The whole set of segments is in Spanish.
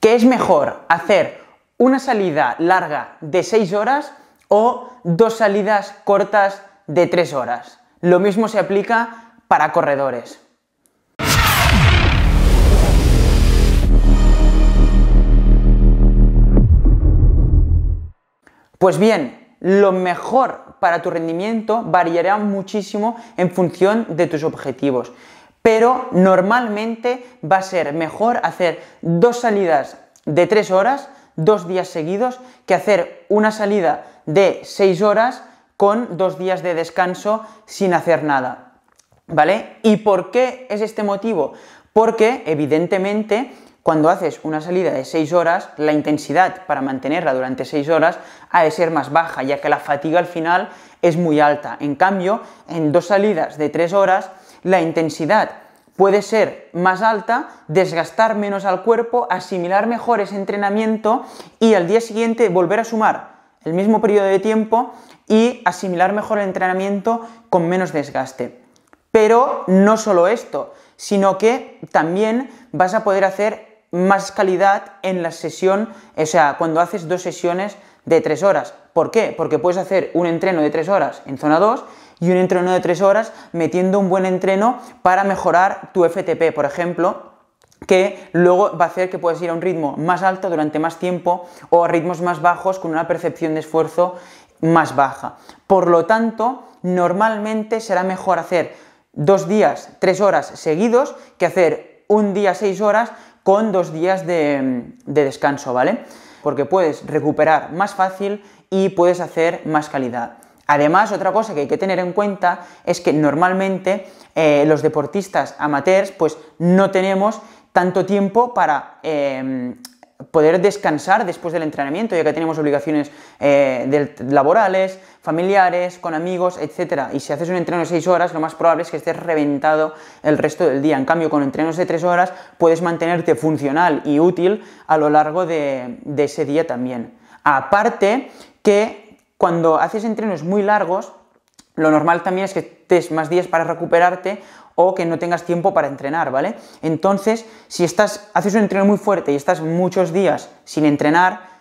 ¿Qué es mejor hacer una salida larga de 6 horas o dos salidas cortas de 3 horas. Lo mismo se aplica para corredores. Pues bien, lo mejor para tu rendimiento variará muchísimo en función de tus objetivos pero normalmente va a ser mejor hacer dos salidas de tres horas, dos días seguidos, que hacer una salida de seis horas con dos días de descanso sin hacer nada. ¿Vale? ¿Y por qué es este motivo? Porque evidentemente cuando haces una salida de 6 horas, la intensidad para mantenerla durante seis horas ha de ser más baja, ya que la fatiga al final es muy alta. En cambio, en dos salidas de 3 horas la intensidad puede ser más alta, desgastar menos al cuerpo, asimilar mejor ese entrenamiento y al día siguiente volver a sumar el mismo periodo de tiempo y asimilar mejor el entrenamiento con menos desgaste. Pero no solo esto, sino que también vas a poder hacer más calidad en la sesión, o sea, cuando haces dos sesiones de tres horas, ¿Por qué? Porque puedes hacer un entreno de 3 horas en zona 2 y un entreno de 3 horas metiendo un buen entreno para mejorar tu FTP, por ejemplo, que luego va a hacer que puedas ir a un ritmo más alto durante más tiempo o a ritmos más bajos con una percepción de esfuerzo más baja. Por lo tanto, normalmente será mejor hacer dos días, tres horas seguidos que hacer un día, seis horas con dos días de descanso, ¿vale? porque puedes recuperar más fácil y puedes hacer más calidad. Además, otra cosa que hay que tener en cuenta es que normalmente eh, los deportistas amateurs pues no tenemos tanto tiempo para em, poder descansar después del entrenamiento, ya que tenemos obligaciones eh, laborales, familiares, con amigos, etc. Y si haces un entreno de 6 horas, lo más probable es que estés reventado el resto del día. En cambio, con entrenos de 3 horas puedes mantenerte funcional y útil a lo largo de, de ese día también. Aparte que cuando haces entrenos muy largos, lo normal también es que estés más días para recuperarte o que no tengas tiempo para entrenar, ¿vale? Entonces, si estás, haces un entreno muy fuerte y estás muchos días sin entrenar,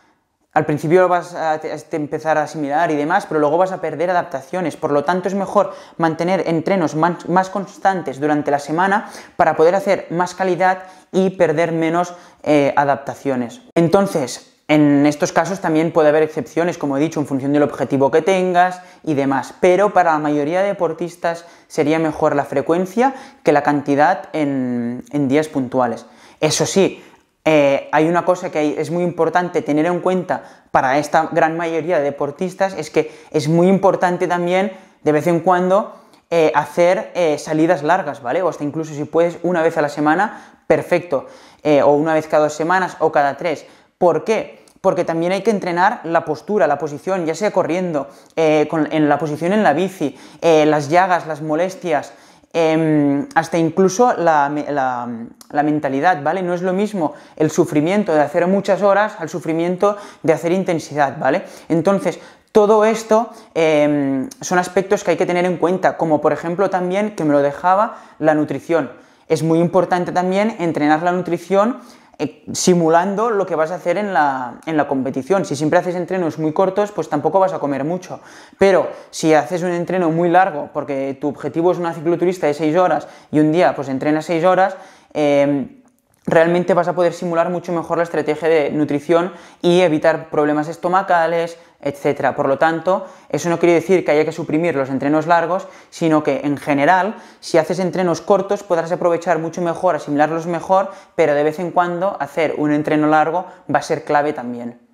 al principio vas a empezar a asimilar y demás, pero luego vas a perder adaptaciones. Por lo tanto, es mejor mantener entrenos más, constantes durante la semana para poder hacer más calidad y perder menos eh, adaptaciones. Entonces, en estos casos también puede haber excepciones, como he dicho, en función del objetivo que tengas y demás, pero para la mayoría de deportistas sería mejor la frecuencia que la cantidad en, días puntuales. Eso sí, eh, hay una cosa que es muy importante tener en cuenta para esta gran mayoría de deportistas, es que es muy importante también de vez en cuando eh, hacer eh, salidas largas, ¿vale? O hasta incluso si puedes una vez a la semana, perfecto, o una vez cada dos semanas o cada tres ¿Por qué? porque también hay que entrenar la postura, la posición, ya sea corriendo, eh, en la posición en la bici, eh, las llagas, las molestias, em, hasta incluso la, la, mentalidad, ¿vale? No es lo mismo el sufrimiento de hacer muchas horas al sufrimiento de hacer intensidad, ¿vale? Entonces, todo esto em, son aspectos que hay que tener en cuenta, como por ejemplo también que me lo dejaba la nutrición. Es muy importante también entrenar la nutrición eh, simulando lo que vas a hacer en la, en la, competición. Si siempre haces entrenos muy cortos, pues tampoco vas a comer mucho. Pero si haces un entreno muy largo, porque tu objetivo es una cicloturista de 6 horas y un día pues entrenas 6 horas, eh, realmente vas a poder simular mucho mejor la estrategia de nutrición y evitar problemas estomacales, etc. Por lo tanto, eso no quiere decir que haya que suprimir los entrenos largos, sino que en general, si haces entrenos cortos, podrás aprovechar mucho mejor, asimilarlos mejor, pero de vez en cuando hacer un entreno largo va a ser clave también.